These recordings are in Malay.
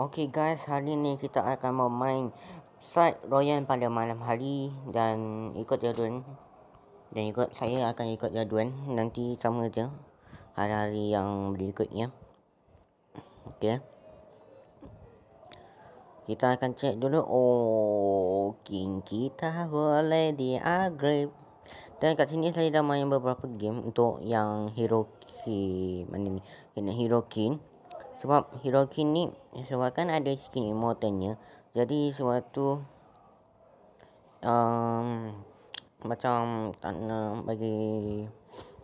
Okey guys, hari ni kita akan bermain side Royan pada malam hari dan ikut jadual. Dan ikut saya akan ikut jadual nanti sama je hari-hari yang berikutnya. Okey. Kita akan check dulu. Oh, king kita boleh di upgrade. Dan kat sini saya dah main beberapa game untuk yang hero king. Mana ni? Yang hero king. Sebab Hirokin ni sebab kan ada skin immortalnya. Jadi suatu um, macam tak nak bagi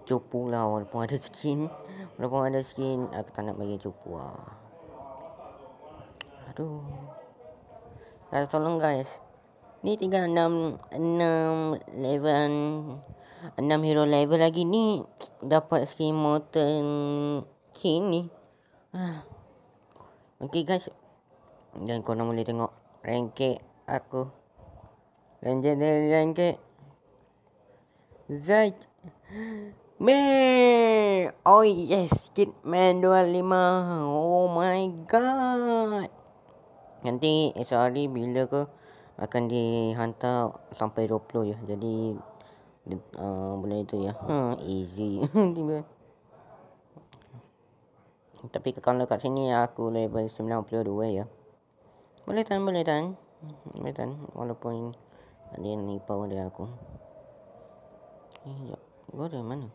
cupu lah walaupun ada skin. Walaupun ada skin aku tak nak bagi cupu lah. Aduh. Guys tolong guys. Ni tinggal 6 6 11 6 hero level lagi ni dapat skin immortal king ni. Ha. Okay guys. Dan korang boleh tengok ranket aku. Ranket dari ranket. Zaj. Me. Oh yes. Kit man 25. Oh my god. Nanti esok hari bila ke akan dihantar sampai 20 ya. Jadi uh, boleh itu ya. Hmm, easy. Tapi kalau kat sini aku level 92 ya. Boleh tan, boleh tan. Boleh tan. Walaupun ada yang nipau dia aku. Eh, sekejap. Gua dari mana?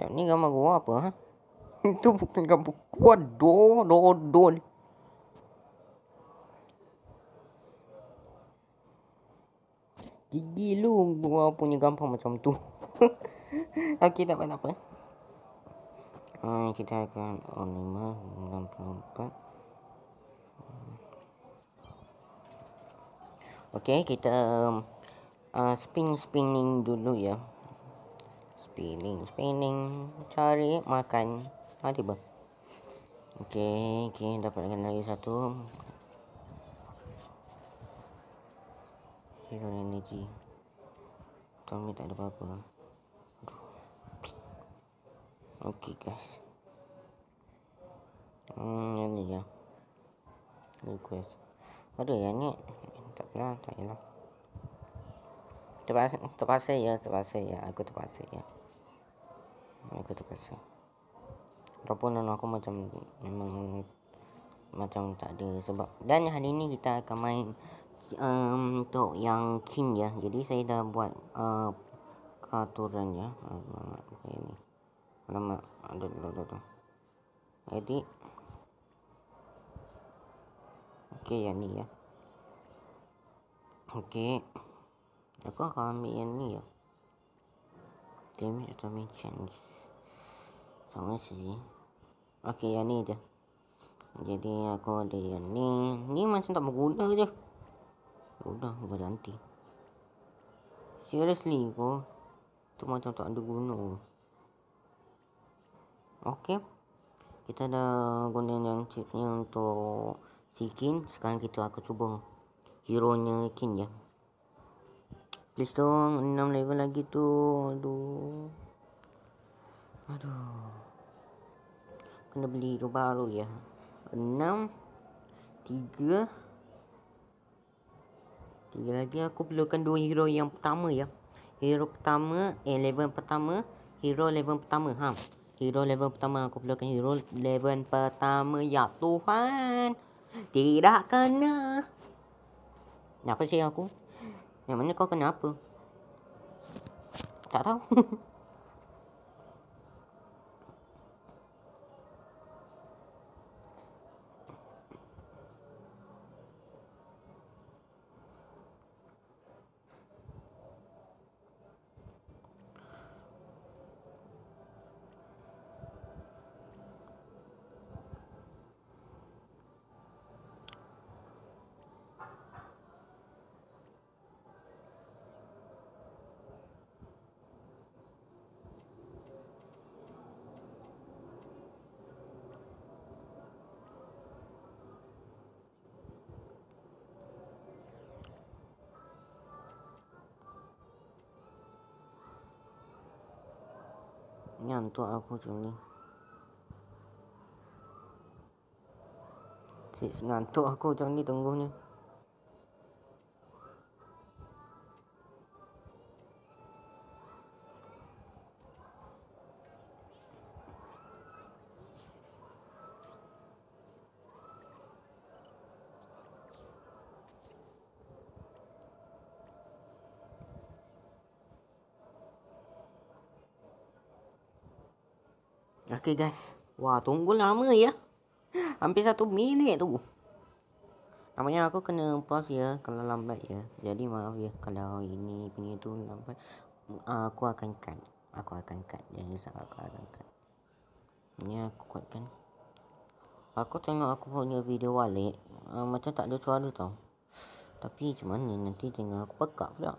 Ya ni gambar gua apa, ha? Itu bukan gambar gua. do, do, do. ni. Gigi lu gua punya gambar macam tu. Okey, tak apa-apa. Apa. Hmm, kita akan O5 64 Okay kita um, ah, spin-spinning dulu ya. Spinning-spinning. Cari makan. Mari ah, ber. Okay kita dapatkan lagi satu. Hero energy. Kami tak ada apa-apa. Okey guys. Hmm, ini ya, ya. Request. Ada ya ni. Tak pernah, tak ialah. Terpaksa, terpaksa ya, terpaksa ya. Aku terpaksa ya. Aku terpaksa. Walaupun aku macam memang macam tak ada sebab dan hari ini kita akan main um, untuk yang king ya jadi saya dah buat uh, katuran ya uh, okay, ni lama ada dulu tu. Edit. okay yang ni ya. ya. Okay, Aku akan ambil yang ni ya. Damage atau main change. Sama sih. Okey, yang ni je. Jadi, aku ada yang ni. Ni macam tak berguna je. Sudah, ya aku ganti. Seriously, aku. Tu macam tak ada guna. Okey. Kita dah guna yang chipnya untuk si Kin. Sekarang kita akan cuba hero-nya Kin je. Ya. Please dong, 6 level lagi tu. Aduh. Aduh. Kena beli tu baru ya. Enam, tiga, tiga lagi aku perlukan dua hero yang pertama ya. Hero pertama, eh level pertama, hero level pertama. Ha hero level pertama aku perlukan hero level pertama ya Tuhan tidak kena kenapa sih aku yang mana kau kenapa tak tahu ngantuk aku cuma ni Sik aku macam ni tunggu ni Okay guys. Wah, tunggu lama ya. Hampir satu minit tu. Namanya aku kena pause ya kalau lambat ya. Jadi maaf ya kalau ini ini tu lambat. Aku akan cut. Aku akan cut. Jangan risau aku akan cut. Ini aku kuatkan. Aku tengok aku punya video balik. Uh, macam tak ada suara tau. Tapi macam mana nanti tengah aku pekak pula.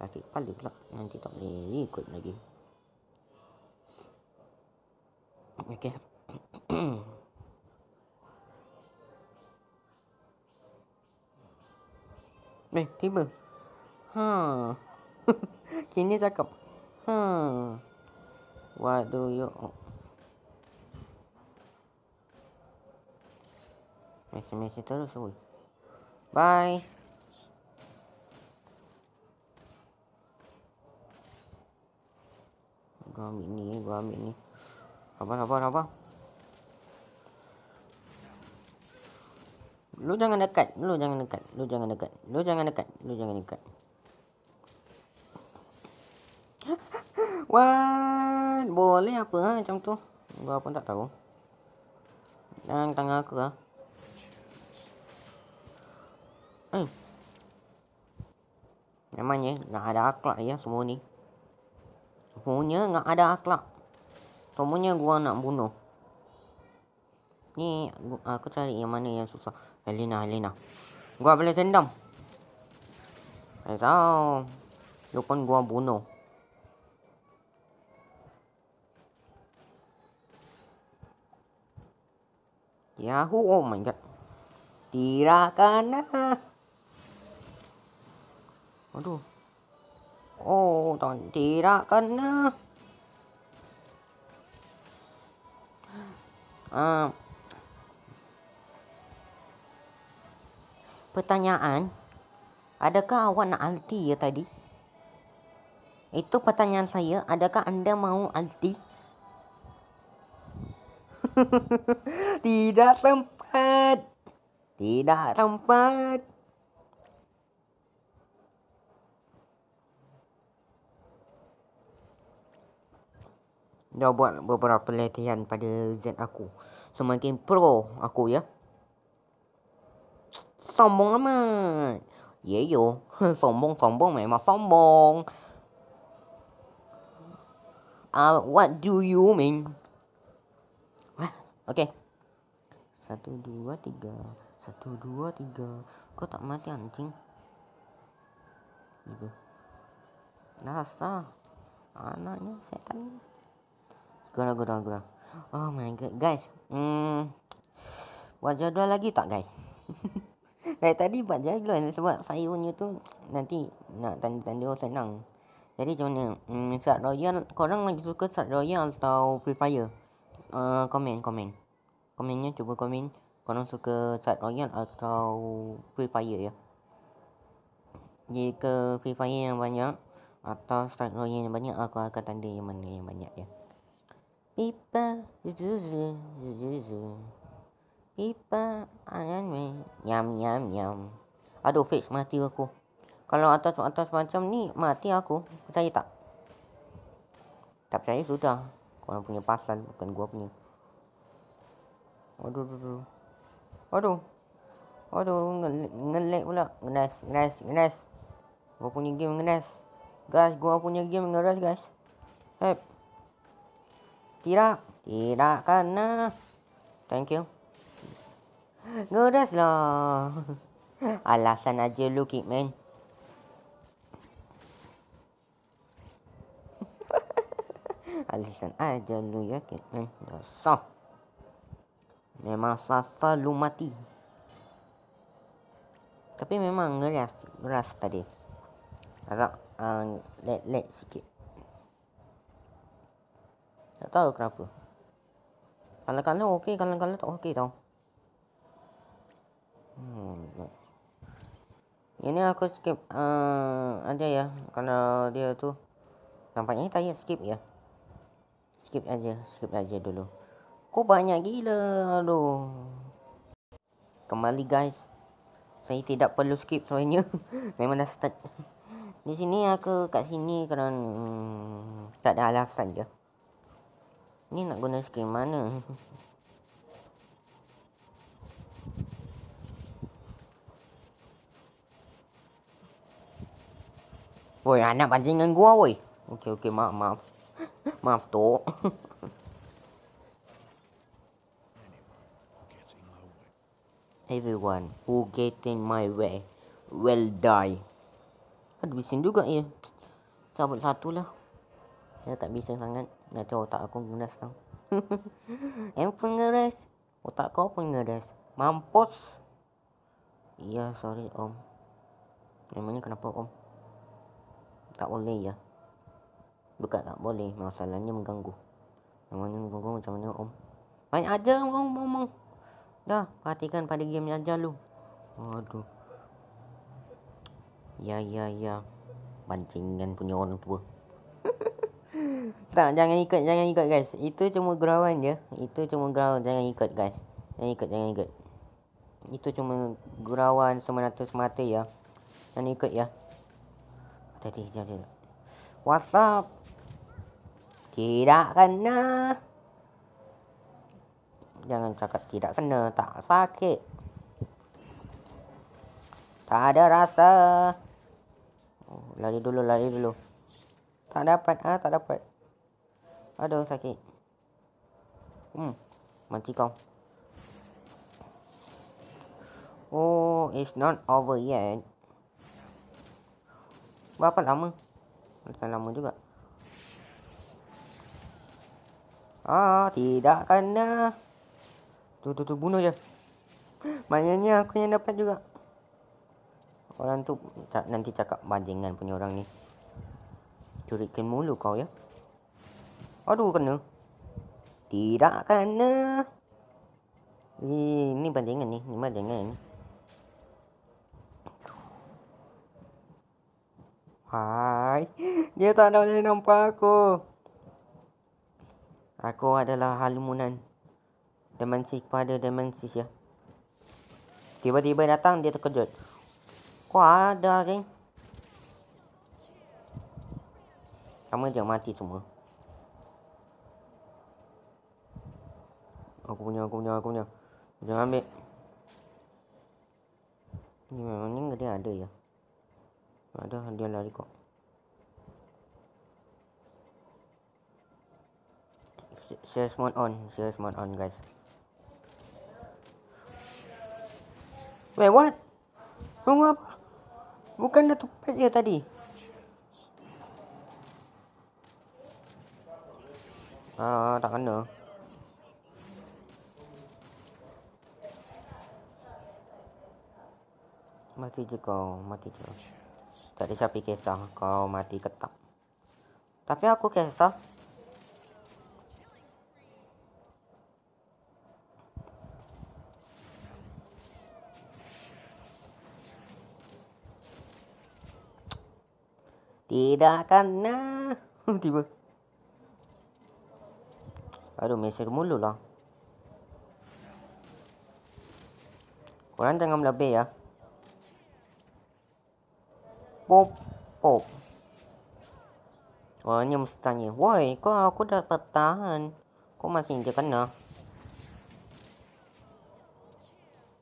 Sakit kepala pula. Nanti tak boleh ikut lagi. Okay. Eh, tiba. Hmm. Kini cakap. Hmm. What do you... Mesi-mesi terus, woi. Bye. Gua ambil ni, gua ambil ni apa apa apa, Lu jangan dekat, lu jangan dekat, lu jangan dekat, lu jangan dekat, lu jangan dekat. Wah, boleh apa ha, macam tu? Gua pun tak tahu. Yang tangan aku ah. Ha. Eh. Namanya ada akhlak ya semua ni. Semuanya nak ada akhlak. Contohnya gua nak bunuh. Ni aku cari yang mana yang susah. Helena, Helena. Gua boleh sendam. Esau. Eh, Lu pun gua bunuh. Yahoo, oh my god. Tirakan. Ah. Aduh. Oh, tirakan. Tirakan. Ah. Ah. pertanyaan adakah awak nak alti ya tadi itu pertanyaan saya adakah anda mau alti tidak sempat tidak sempat dah buat beberapa latihan pada Z aku. Semakin pro aku ya. Sombong amat. Ye ya, yo. Sombong sombong memang sombong. Ah, uh, what do you mean? Okay. Satu, dua, tiga. Satu, dua, tiga. Kau tak mati anjing? Tiga. Nasa. Anaknya setan. Ah, gura gura gura oh my god guys hmm buat jadual lagi tak guys dari tadi buat jadual sebab saya punya tu nanti nak tanda-tanda oh, senang jadi macam mana hmm, Sat Royal korang lagi suka Sat Royal atau Free Fire uh, komen komen komennya cuba komen korang suka Sat Royal atau Free Fire ya jika Free Fire yang banyak atau Sat Royal yang banyak aku akan tanda yang mana yang banyak ya Ipa, zuzu, zuzu. Ipa, ayamnya, yam, yam, yam. Aduh, fix mati aku. Kalau atas atas macam ni, mati aku. Percaya tak? Tak percaya, sudah. Kau punya pasal, bukan gua punya. Aduh, aduh, aduh. Aduh. Aduh, ngelek pula. Ngeres, ngeres, ngeres. Gua punya game ngeres. Guys, gua punya game ngeres, guys. Hei. Tidak. Tidak kena. Thank you. Geras lah. Alasan aja lu, Kidman. Alasan aja lu ya, Kidman. Dasar. Memang sasa lu mati. Tapi memang geras. Geras tadi. Agak uh, ah, let-let sikit. Tak tahu kenapa. Kalau-kalau okey, kalau-kalau tak okey tau. Hmm. Ini aku skip uh, aja ya. Kalau dia tu nampaknya tadi skip ya. Skip aja, skip aja dulu. Kau banyak gila. Aduh. Kembali guys. Saya tidak perlu skip sebenarnya. Memang dah start. Di sini aku kat sini kerana hmm, tak ada alasan je. Ya. Ni nak guna skrin mana? Woi, anak pancing dengan gua woi. Okey okey, maaf maaf. Maaf tu. Everyone who get in my way will die. Ada bising juga ya. Cabut satu lah. Saya tak bising sangat. Dah tahu otak aku ngeras sekarang Handphone ngeras Otak kau pun ngeras Mampus Iya sorry om Memangnya kenapa om Tak boleh ya Bukan tak boleh Masalahnya mengganggu Memangnya mengganggu macam mana om Banyak aja om kau ngomong Dah perhatikan pada game ni aja lu Aduh Ya ya ya Bancingan punya orang tua tak, jangan ikut, jangan ikut guys. Itu cuma gerawan je. Itu cuma gerawan, jangan ikut guys. Jangan ikut, jangan ikut. Itu cuma gerawan semata semata ya. Jangan ikut ya. Tadi, jom, jom. What's up? Tidak kena. Jangan cakap tidak kena. Tak sakit. Tak ada rasa. Oh, lari dulu, lari dulu. Tak dapat, ah, tak dapat. Aduh sakit. Hmm. Mati con. Oh, it's not over yet. Berapa lama? Macam lama juga. Ah, tidak kena. Tu tu tu bunuh je. Mainnya aku yang dapat juga. Orang tu nanti cakap bajingan punya orang ni. Curikan mulu kau ya. Aduh kena. Tidak kena. Ini eh, bandingan ni. Ini bandingan ni. Hai. Dia tak ada boleh nampak aku. Aku adalah halumunan. Demensi pada demensi ya. Tiba-tiba datang dia terkejut. Kau ada ring. Kamu jangan mati semua. Aku punya, aku punya, aku punya. Jangan ambil. Ni memang ni dia ada ya. Ada dia lari kok. Sales mode on, sales mode on guys. Wait, what? Tunggu apa? Bukan dah tepat je tadi. Ah, tak kena. mati je kau mati je tak ada siapa kisah kau mati ketak tapi aku kisah Tidak akan nah. Tiba. Aduh, mesir mulu lah. Korang jangan lebih ya pop pop Wah oh, ni mesti tanya Woi kau aku dah bertahan Kau masih dia kena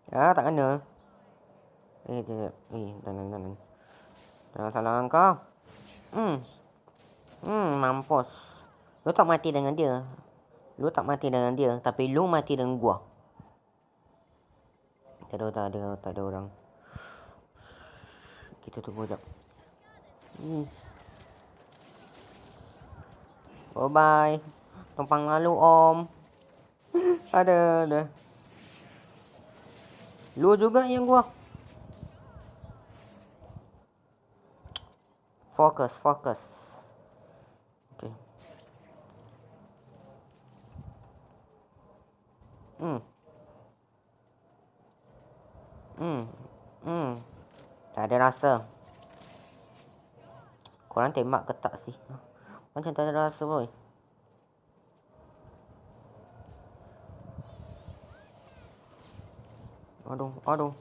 Ya tak kena Eh dia Eh tanan tanan Tak salah kau Hmm Hmm mampus Lu tak mati dengan dia Lu tak mati dengan dia Tapi lu mati dengan gua Tak ada tak ada Tak ada orang Kita tunggu sekejap Hmm. Oh, bye bye. Tumpang lalu om. ada ada. Lu juga yang gua. Fokus, fokus. Okey. Hmm. Hmm. Hmm. Tak ada rasa. Korang tembak ke tak sih? Macam tak ada rasa boy. Aduh, aduh.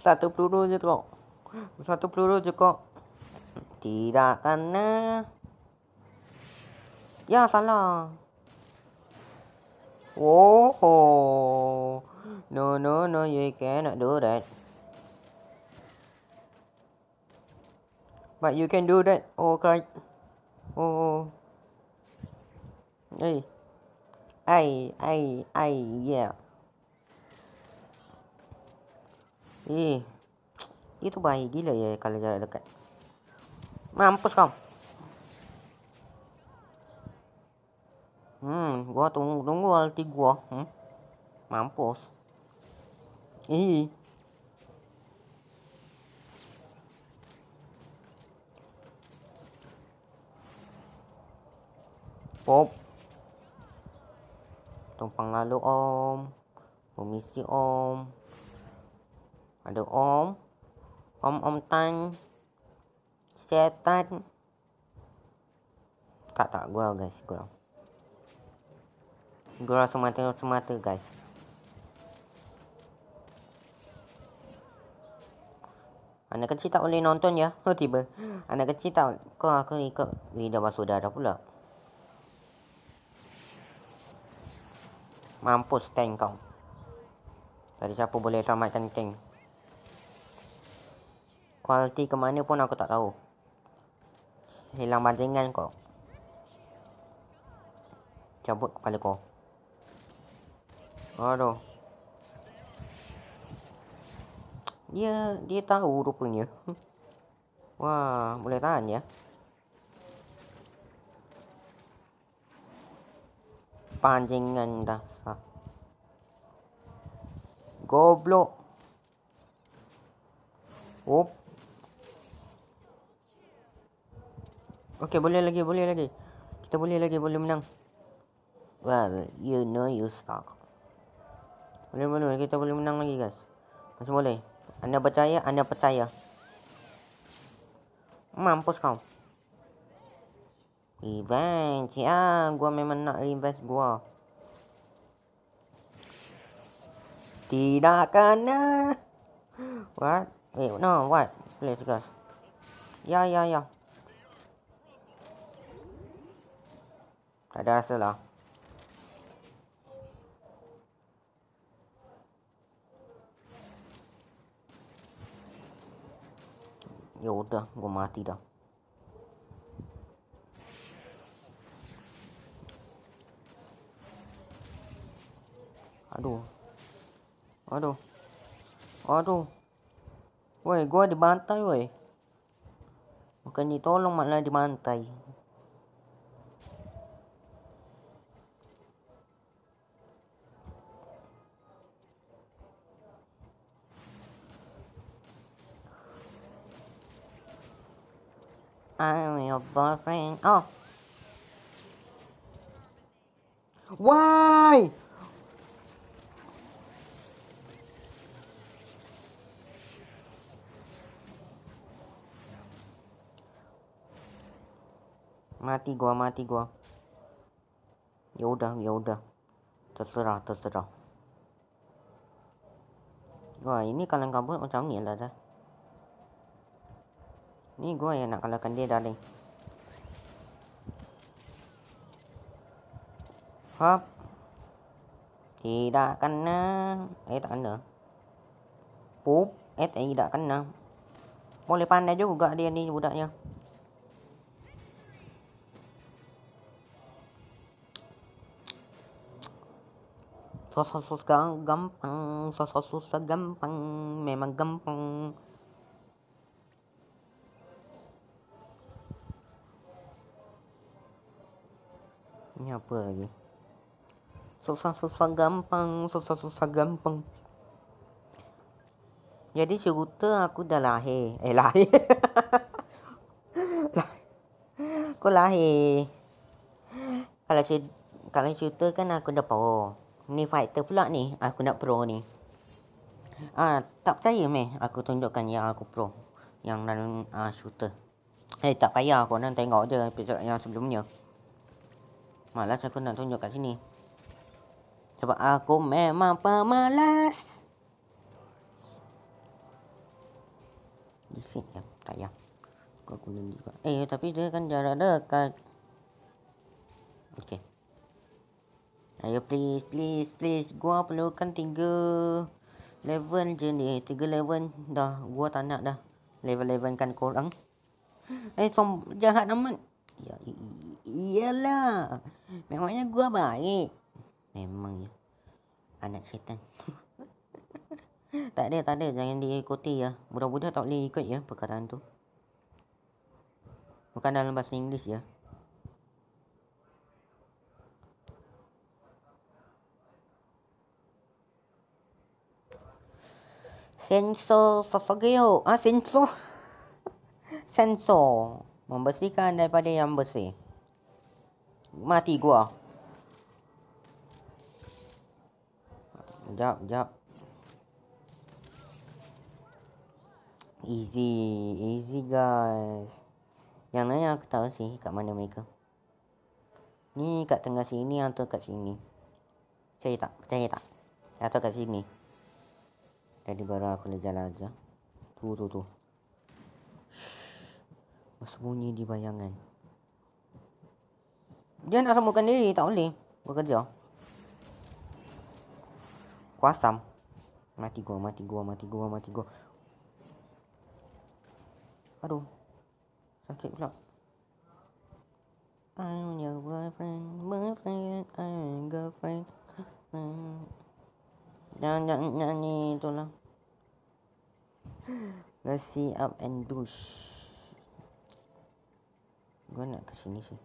Satu peluru je kok. Satu peluru je kok. Tidak kena. Ya, salah. Oh, no, no, no, you cannot do that. But you can do that oh, all right. Oh. Hey. Ay, ay, ay, yeah. Eh. Itu baik gila ya kalau jarak dekat. Mampus kau. Hmm, gua tunggu tunggu alti gua. Hmm. Mampus. Eh. pop Tumpang lalu om umisi om ada om om om tang setan tak tak gurau guys gurau gurau semata semata guys Anak kecil tak boleh nonton ya. Oh tiba. Anak kecil tak. Kau aku ikut. Wih dah masuk darah pula. Mampus tank kau. Dari siapa boleh selamatkan tank. Kualiti ke mana pun aku tak tahu. Hilang bandingan kau. Cabut kepala kau. Aduh. Dia dia tahu rupanya. Wah, boleh tahan ya. panjangan dasar. Ha. Goblok. Op. Okey, boleh lagi, boleh lagi. Kita boleh lagi, boleh menang. Well, you know you stuck. Boleh, boleh. Kita boleh menang lagi, guys. Masih boleh. Anda percaya, anda percaya. Mampus kau. Revenge. Ya, ah, gua memang nak revenge gua. Tidak kena. What? Wait, no, what? Please, guys. Ya, ya, ya. Tak ada rasa lah. Ya udah, gua mati dah. Aduh. Aduh. Aduh. Woi, gua dibantai woi. Bukan ni tolong malah dibantai. I'm your boyfriend. Oh. Why? mati gua mati gua ya udah ya udah terserah terserah wah ini kalian kabut macam ni lah dah ni gua yang nak kalahkan dia dah ni hop tidak kena eh tak kena pop eh tidak kena boleh pandai juga dia ni budaknya susah susah gampang susah susah gampang memang gampang ini apa lagi susah susah gampang susah susah gampang jadi cerita aku dah lahir eh lahir lah- lahir kalau cerita, kalau cerita kan aku dah power Ni fighter pula ni. Aku nak pro ni. Ah, tak percaya meh. Aku tunjukkan yang aku pro. Yang dalam ah, shooter. Eh hey, tak payah aku nak tengok je episode yang sebelumnya. Malas aku nak tunjuk kat sini. Sebab aku memang pemalas. Defeat ya. Tak payah. Aku guna juga. Eh tapi dia kan jarak dekat. Okay. Ayo please please please gua perlukan 3 level je ni. 3 level dah gua tak nak dah. Level 11 kan korang. Eh som jahat amat. Ya iyalah. Memangnya gua baik. Memang ya. Anak syaitan. tak ada tak ada jangan diikuti ya. Budak-budak tak boleh ikut ya perkara tu. Bukan dalam bahasa Inggeris ya. sensor sesegiu ah ha, sensor sensor membersihkan daripada yang bersih mati gua jap jap easy easy guys yang lain aku tahu sih kat mana mereka ni kat tengah sini atau kat sini percaya tak percaya tak atau kat sini Tadi baru aku kena jalan aja. Tu tu tu. Masuk bunyi di bayangan. Dia nak sembuhkan diri tak boleh. Bekerja. Kuasam. Mati gua, mati gua, mati gua, mati gua. Aduh. Sakit pula. I'm your boyfriend, boyfriend, I'm girlfriend. girlfriend. Jangan jangan nyanyi tu lah. Let's see up and douche. Gua nak ke sini sih.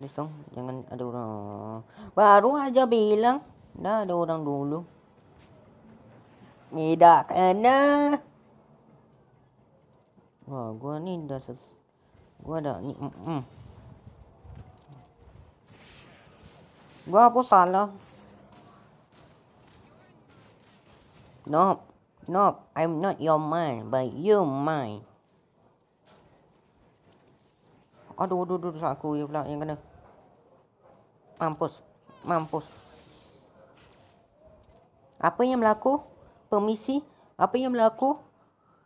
Listong, jangan ada orang. Baru aja bilang, dah ada orang dulu. Tidak kena. Wah, gua ni dah ses. Gua dah ni. Mm -mm. Gua apa salah. No, no, I'm not your mind, but you mind. Aduh, aduh, aduh, aku je pula yang kena. Mampus, mampus. Apa yang berlaku? Permisi, apa yang berlaku?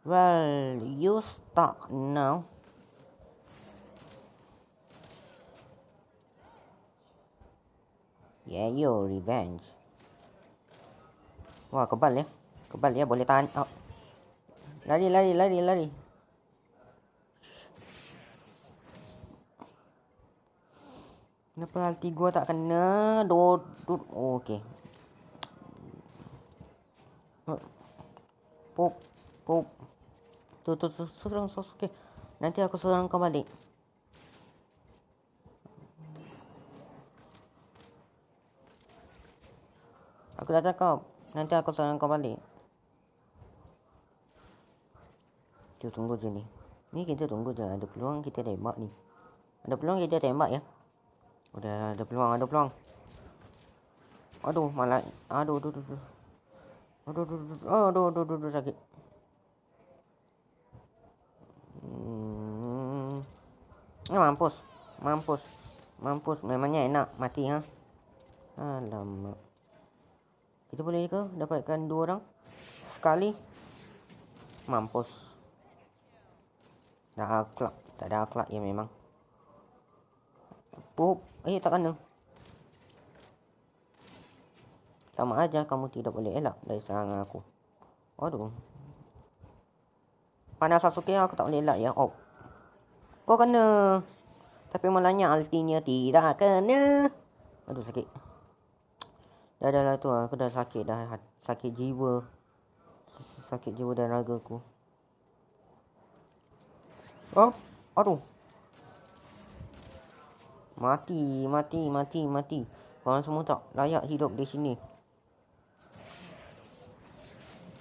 Well, you start now. Yeah, your revenge. Wah, kebal ya. Eh? Kebal ya boleh tahan oh. Lari lari lari lari Kenapa alti gua tak kena do do oh, okey oh. Pop pop tu tu tu serang sos okey nanti aku serang kau balik Aku datang kau nanti aku serang kau balik kita tunggu je ni ni kita tunggu je ada peluang kita tembak ni ada peluang kita tembak ya ada ada peluang ada peluang aduh malah aduh aduh aduh aduh aduh aduh aduh aduh aduh aduh aduh, aduh, aduh, aduh, mampus mampus mampus memangnya enak mati ha alamak kita boleh ke dapatkan dua orang sekali mampus tak ada Tak ada akhlak ya memang. Pup. Eh tak kena. Sama aja kamu tidak boleh elak dari serangan aku. Aduh. Panas Sasuke aku tak boleh elak ya. Oh. Kau kena. Tapi malahnya altinya tidak kena. Aduh sakit. Dah dah lah tu lah. aku dah sakit dah. Sakit jiwa. Sakit jiwa dan ragaku. ku. Oh, aduh. Mati, mati, mati, mati. Korang semua tak layak hidup di sini.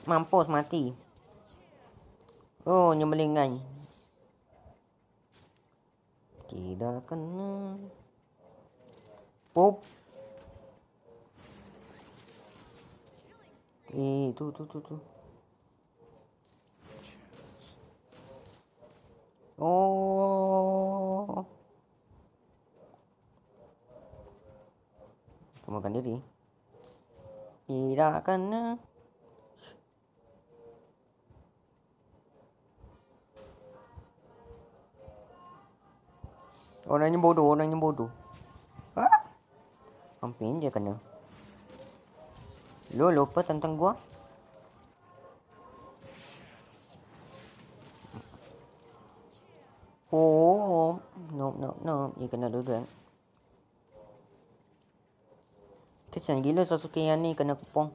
Mampus mati. Oh, nyembelingan. Tidak kena. Pop. Eh, tu, tu, tu, tu. Oh. Kemukan diri. Tidak kena. Orangnya bodoh, orangnya bodoh. Ah. Hampir dia kena. Lo lupa tentang gua? Oh, no, no, no. You kena do that. Kesian gila Sasuke yang ni kena kupong.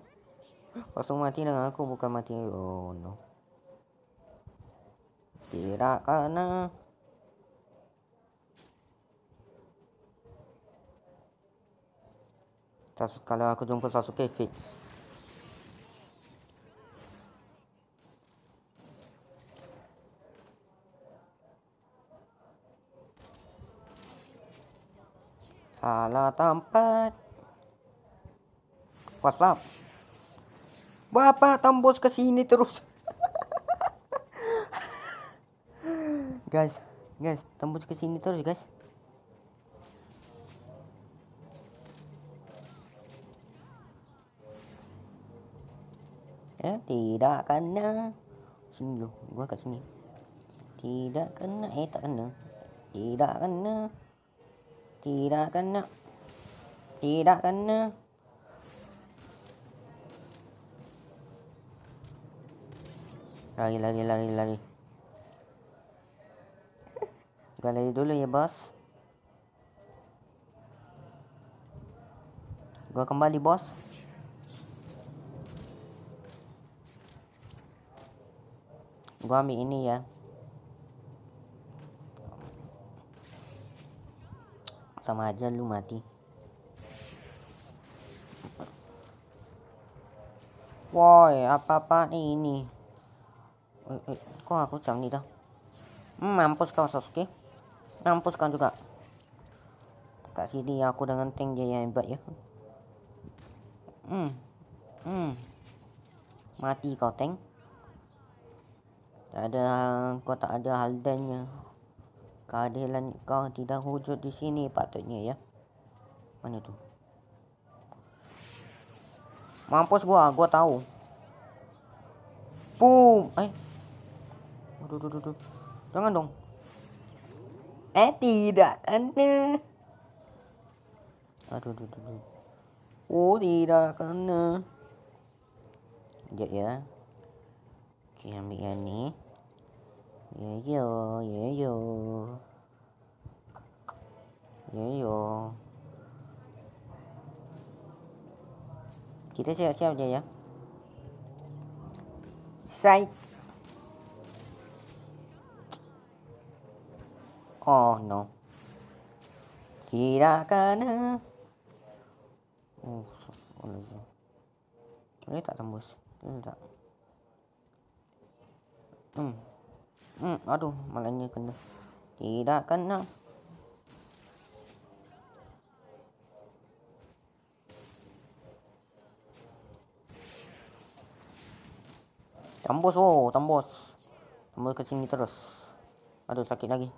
Pasung mati dengan lah. aku bukan mati. Oh, no. Tidak kena. Sasuke, kalau aku jumpa Sasuke, fix. Salah tempat. WhatsApp up? Bapak tembus ke sini terus. guys, guys, tembus ke sini terus, guys. Eh, tidak kena. Sini dulu, gua kat sini. Tidak kena, eh tak kena. Tidak kena. Tidak kena. Tidak kena. Lari, lari, lari, lari. Gua lari dulu ya, bos. Gua kembali, bos. Gua ambil ini ya. sama aja lu mati woi apa apa ini Eh eh, kok aku jam nih dah hmm, mampus kau Sasuke mampus kan juga kak sini aku dengan tank dia yang hebat ya hmm hmm mati kau tank tak ada kau tak ada haldannya keadilan kau tidak wujud di sini patutnya ya. Mana tu? Mampus gua, gua tahu. Boom, eh. Aduh, aduh, aduh. Jangan dong. Eh, tidak kena. Aduh, aduh, aduh. Oh, tidak kena. Sekejap ya. Okey, ambil yang ni. dễ vô dễ vô dễ vô chị thấy xe xe gì vậy Sai. oh no Kirakan Oh, Boleh tak tembus? Boleh tak? Hmm Hmm, aduh, malah malahnya kena. Tidak kena. Tembus, oh, tembus. Tembus ke sini terus. Aduh, sakit lagi.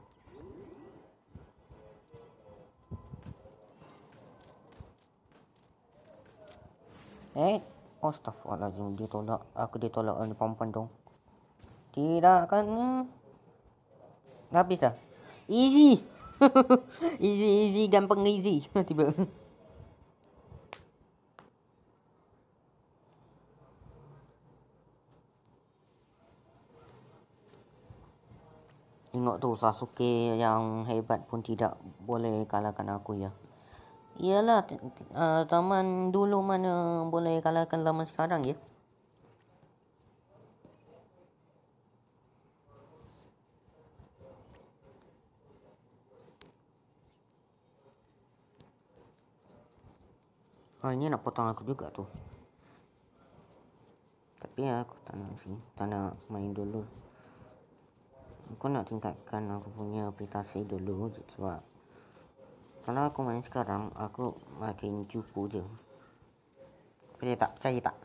Eh, oh staff, astaghfirullahaladzim, dia tolak. Aku dia tolak dengan eh, perempuan dong. Tidak kena. Dah habis dah. Easy. easy, easy, gampang easy. Tiba. Tengok tu Sasuke yang hebat pun tidak boleh kalahkan aku ya. Iyalah, uh, zaman dulu mana boleh kalahkan zaman sekarang ya. Oh ini nak potong aku juga tu Tapi ya aku tak nak sini Tak nak main dulu Aku nak tingkatkan aku punya aplikasi dulu Sebab Kalau aku main sekarang Aku makin cupu je Percaya tak? Percaya tak?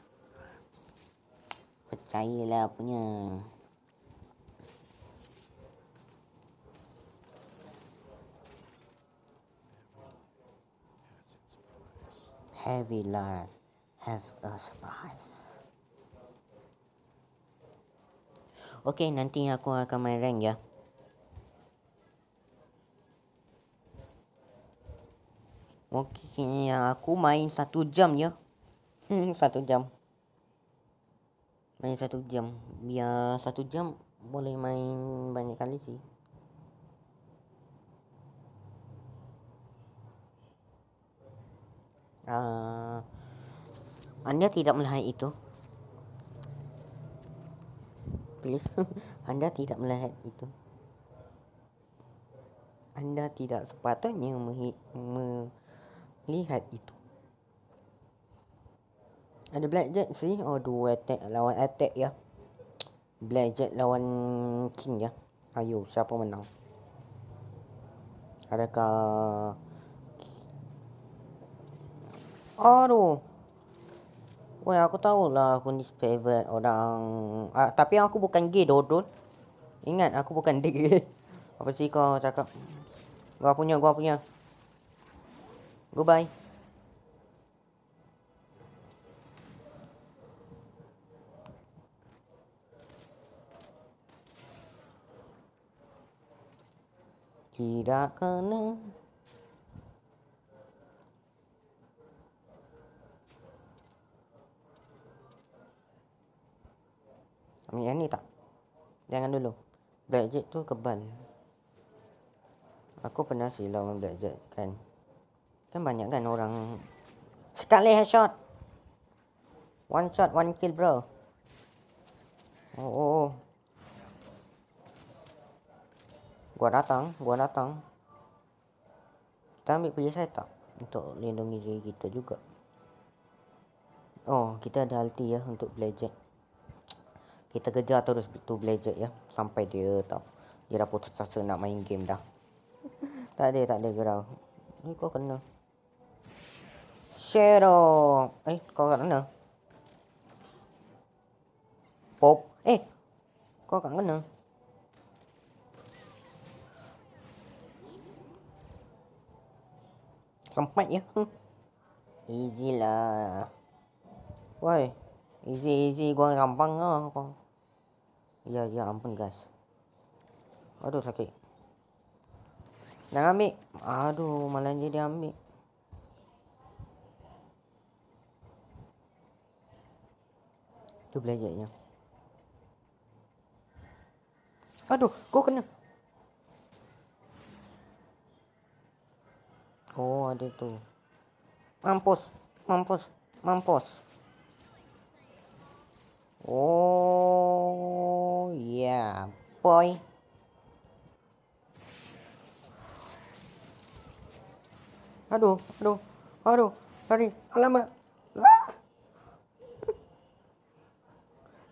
Percayalah punya heavy load have a surprise. Okay, nanti aku akan main rank ya. Okay, aku main satu jam ya. Hmm, satu jam. Main satu jam. Biar satu jam boleh main banyak kali sih. uh, anda tidak melihat itu please anda tidak melihat itu anda tidak sepatutnya melihat itu ada blackjack si oh dua attack lawan attack ya blackjack lawan king ya ayo siapa menang adakah Aduh. wah aku tahulah aku ni favorite orang. Ah, tapi aku bukan gay, Dodon. Ingat, aku bukan gay. Apa sih kau cakap? Gua punya, gua punya. Goodbye. Tidak kena. Yang ni tak Jangan dulu Blackjack tu kebal Aku pernah silau Blackjack kan Kan banyak kan orang Sekali headshot One shot one kill bro Oh, oh, oh. Gua datang Gua datang Kita ambil punya saya tak Untuk lindungi diri kita juga Oh kita ada ulti ya Untuk Blackjack kita kejar terus tu blazer ya Sampai dia tau Dia dah putus asa nak main game dah Tak ada tak ada gerau Ni kau kena Shadow Eh kau kat mana Pop Eh Kau kat mana Sampai ya hmm. Easy lah Why Easy easy gua gampang lah kau Ya, ya ampun guys. Aduh sakit. Jangan ambil. Aduh, je dia diambil. Tu belajarnya. Aduh, kau kena. Oh, ada tu. Mampus, mampus, mampus. Oh, yeah, boy. Aduh, aduh, aduh, lari, lama. Ah.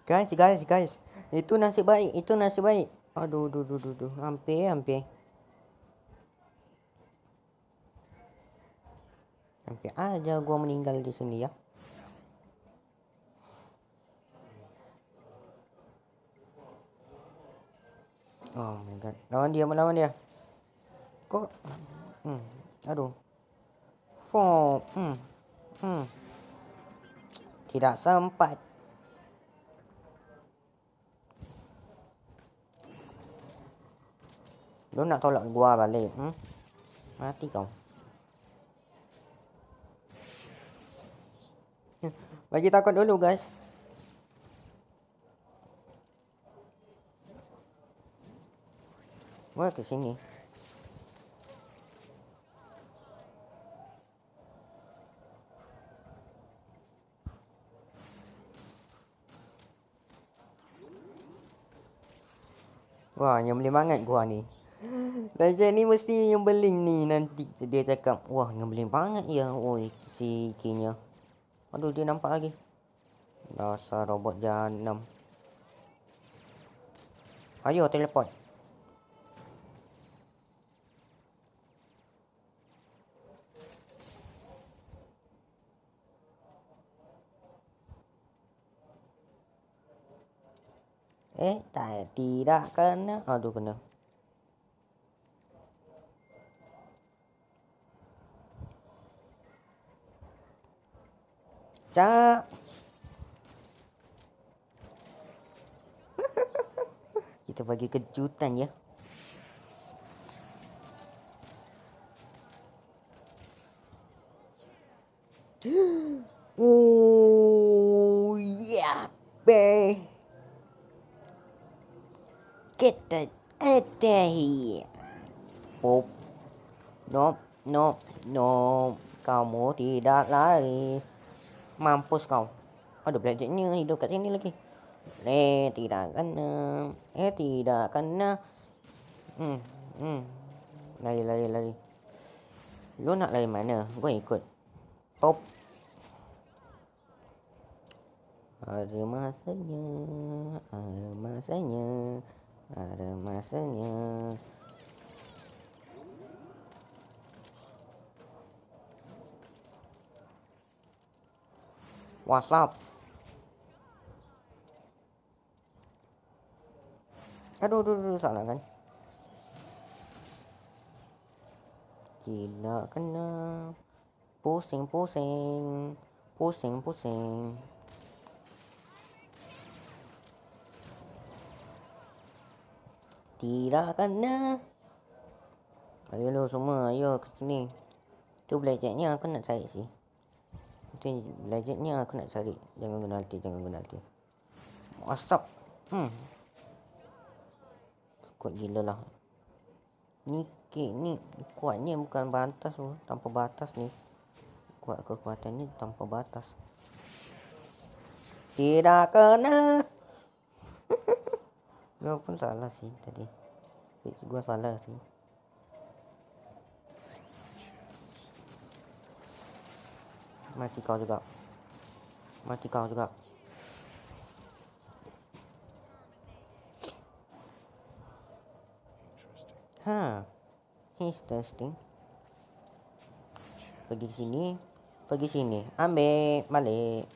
Guys, guys, guys. Itu nasib baik, itu nasib baik. Aduh, aduh, aduh, aduh, aduh. hampir, hampir. Hampir aja gua meninggal di sini ya. Oh my god. Lawan dia, melawan dia. Kok? Hmm. Aduh. Fom. Hmm. Hmm. Tidak sempat. Lu nak tolak gua balik, hmm? Mati kau. Hmm. Bagi takut dulu guys. Wah ke sini. Wah, yang beli mangat gua ni. Macam ni mesti yang beli ni nanti dia cakap. Wah, yang beli mangat ya. Oi, oh, si Kinya. Aduh, dia nampak lagi. Dasar robot jahat 6. Ayo, teleport. Että tiedäkään, aduh kena. Cak. Kita bagi kejutan ya. oh yeah, babe. get the out there here. Oh. Nope, nope, nope. Kamu tidak lari. Mampus kau. Aduh, belajarnya hidup kat sini lagi. Eh, tidak kena. Eh, tidak kena. Hmm, hmm. Lari, lari, lari. Lu nak lari mana? Gua ikut. Top. Ada masanya. Ada masanya. Ada masanya WhatsApp. Aduh, aduh, aduh, salah kan? Tidak kena. Pusing, pusing. Pusing, pusing. Tirakan Ayuh ya. lo semua Ayo ya, ke sini Tu belajarnya aku nak cari si Tu belajarnya aku nak cari Jangan guna alti Jangan guna alti Masak Hmm Kuat gila lah Ni kek ni Kuatnya bukan batas pun oh. Tanpa batas ni Kuat kekuatan ni tanpa batas Tidak kena gua pun salah sih tadi fix eh, gua salah sih mati kau juga mati kau juga ha he's testing pergi sini pergi sini ambil balik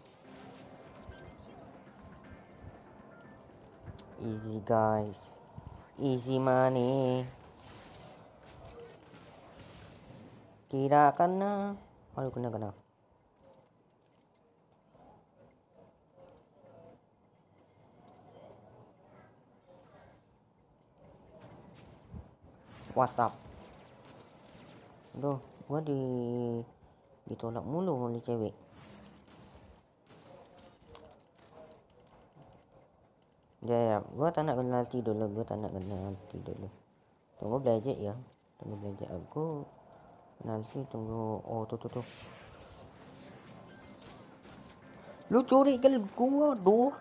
easy guys easy money tidak kena aduh kena kena whatsapp aduh gua di ditolak mulu oleh cewek Jap, jap. Gua tak nak kena nanti dulu. Gua tak nak kena nanti dulu. Tunggu belajar ya. Tunggu belajar aku. Nanti tunggu. Oh, tu, tu, tu. Lu curi ke gua, doh.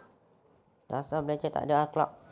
Dasar belajar tak ada akhlak.